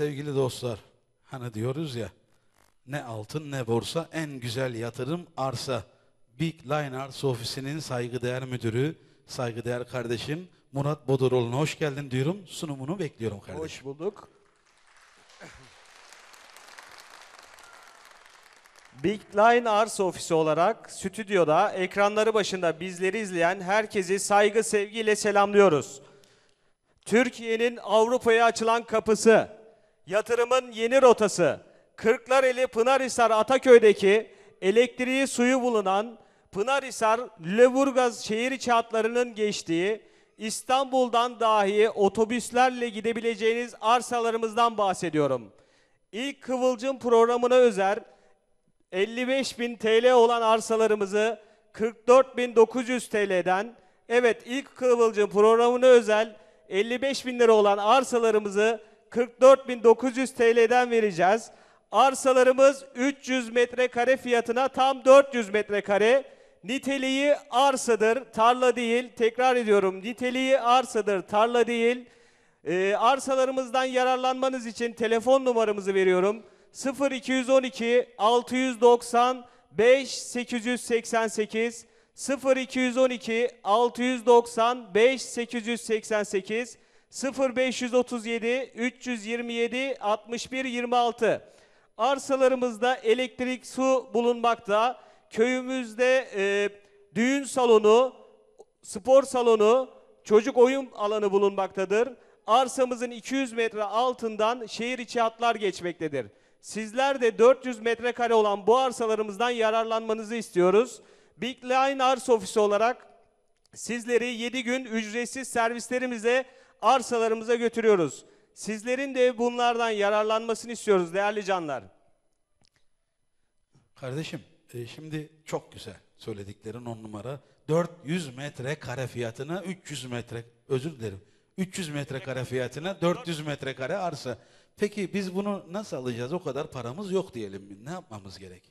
Sevgili dostlar, hani diyoruz ya, ne altın ne borsa, en güzel yatırım arsa. Big Line Arts Ofisi'nin saygıdeğer müdürü, saygıdeğer kardeşim Murat Boduroğlu'na hoş geldin diyorum. Sunumunu bekliyorum kardeşim. Hoş bulduk. Big Line Arts Ofisi olarak stüdyoda, ekranları başında bizleri izleyen herkesi saygı sevgiyle selamlıyoruz. Türkiye'nin Avrupa'ya açılan kapısı, yatırımın yeni rotası Kırklareli Pınarhisar Ataköy'deki elektriği suyu bulunan Pınarhisar Levurgaz şehir içi hatlarının geçtiği İstanbul'dan dahi otobüslerle gidebileceğiniz arsalarımızdan bahsediyorum. İlk Kıvılcım programına özel 55.000 TL olan arsalarımızı 44.900 TL'den evet ilk Kıvılcım programına özel 55 bin lira olan arsalarımızı 44.900 TL'den vereceğiz. Arsalarımız 300 metrekare fiyatına tam 400 metrekare. Niteliği arsadır, tarla değil. Tekrar ediyorum, niteliği arsadır, tarla değil. Ee, arsalarımızdan yararlanmanız için telefon numaramızı veriyorum. 0212 690 5 888 0212 695 888 0537 327 61 26 arsalarımızda elektrik su bulunmakta. Köyümüzde e, düğün salonu, spor salonu, çocuk oyun alanı bulunmaktadır. Arsamızın 200 metre altından şehir içi hatlar geçmektedir. Sizler de 400 metrekare olan bu arsalarımızdan yararlanmanızı istiyoruz. Big Line Arsa Ofisi olarak sizleri 7 gün ücretsiz servislerimize arsalarımıza götürüyoruz. Sizlerin de bunlardan yararlanmasını istiyoruz değerli canlar. Kardeşim e, şimdi çok güzel söylediklerin on numara. 400 metre kare fiyatına 300 metre özür dilerim. 300 metre kare fiyatına 400 metre kare arsa. Peki biz bunu nasıl alacağız? O kadar paramız yok diyelim. Ne yapmamız gerek?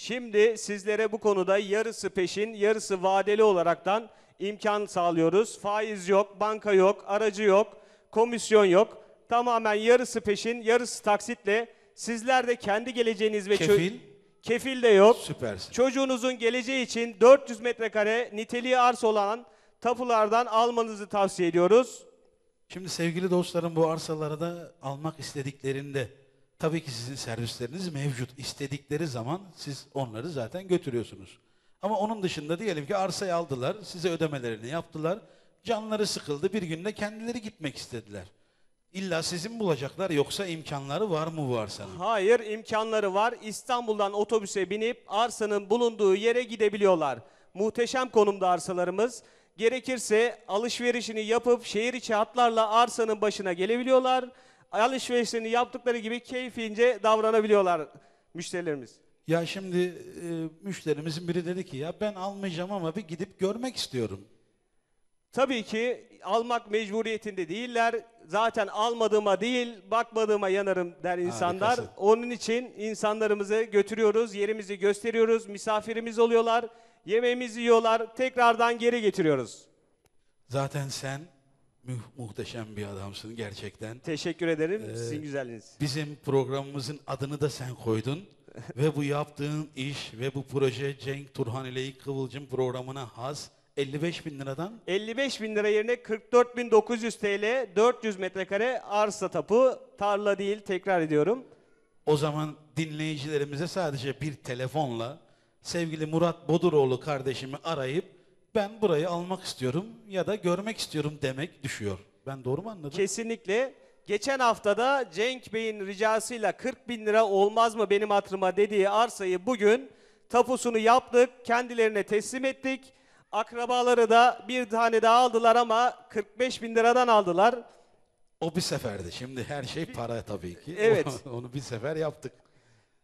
Şimdi sizlere bu konuda yarısı peşin, yarısı vadeli olaraktan imkan sağlıyoruz. Faiz yok, banka yok, aracı yok, komisyon yok. Tamamen yarısı peşin, yarısı taksitle sizler de kendi geleceğiniz ve kefil kefil de yok. Süpersin. Çocuğunuzun geleceği için 400 metrekare niteliği arsa olan tapulardan almanızı tavsiye ediyoruz. Şimdi sevgili dostlarım bu arsaları da almak istediklerinde Tabii ki sizin servisleriniz mevcut. İstedikleri zaman siz onları zaten götürüyorsunuz. Ama onun dışında diyelim ki arsayı aldılar, size ödemelerini yaptılar. Canları sıkıldı, bir günde kendileri gitmek istediler. İlla sizin bulacaklar yoksa imkanları var mı varsa? Hayır imkanları var. İstanbul'dan otobüse binip arsanın bulunduğu yere gidebiliyorlar. Muhteşem konumda arsalarımız. Gerekirse alışverişini yapıp şehir içi hatlarla arsanın başına gelebiliyorlar alışverişlerini yaptıkları gibi keyfince davranabiliyorlar müşterilerimiz. Ya şimdi e, müşterimizin biri dedi ki ya ben almayacağım ama bir gidip görmek istiyorum. Tabii ki almak mecburiyetinde değiller. Zaten almadığıma değil, bakmadığıma yanarım der insanlar. Harikası. Onun için insanlarımızı götürüyoruz, yerimizi gösteriyoruz, misafirimiz oluyorlar, yemeğimizi yiyorlar, tekrardan geri getiriyoruz. Zaten sen mu- muhteşem bir adamsın gerçekten. Teşekkür ederim. Ee, Sizin güzelliğiniz. Bizim programımızın adını da sen koydun. ve bu yaptığın iş ve bu proje Cenk Turhan Turhaneli Kıvılcım programına has 55 bin liradan 55 bin lira yerine 44.900 TL 400 metrekare arsa tapu tarla değil tekrar ediyorum. o zaman dinleyicilerimize sadece bir telefonla sevgili Murat Boduroğlu kardeşimi arayıp ben burayı almak istiyorum ya da görmek istiyorum demek düşüyor. Ben doğru mu anladım? Kesinlikle. Geçen haftada Cenk Bey'in ricasıyla 40 bin lira olmaz mı benim hatırıma dediği arsayı bugün tapusunu yaptık, kendilerine teslim ettik. Akrabaları da bir tane daha aldılar ama 45 bin liradan aldılar. O bir seferdi. Şimdi her şey para tabii ki. Evet. Onu bir sefer yaptık.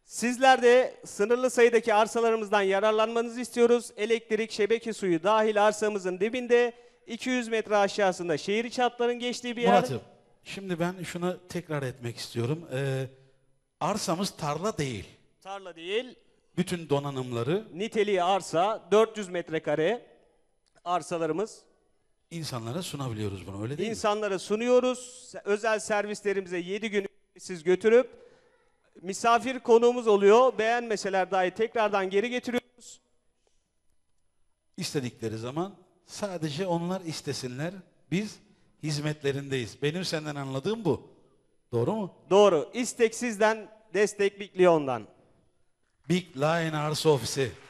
Sizler de sınırlı sayıdaki arsalarımızdan yararlanmanızı istiyoruz. Elektrik, şebeke suyu dahil arsamızın dibinde 200 metre aşağısında şehir içi hatların geçtiği bir yer. Murat'ım şimdi ben şunu tekrar etmek istiyorum. Ee, arsamız tarla değil. Tarla değil. Bütün donanımları. Niteliği arsa 400 metrekare arsalarımız. İnsanlara sunabiliyoruz bunu öyle değil İnsanlara mi? İnsanlara sunuyoruz. Özel servislerimize 7 gün siz götürüp misafir konuğumuz oluyor. Beğenmeseler dahi tekrardan geri getiriyoruz. İstedikleri zaman sadece onlar istesinler. Biz hizmetlerindeyiz. Benim senden anladığım bu. Doğru mu? Doğru. İstek sizden, destek Big Lyon'dan. Big Lion Arsa Ofisi.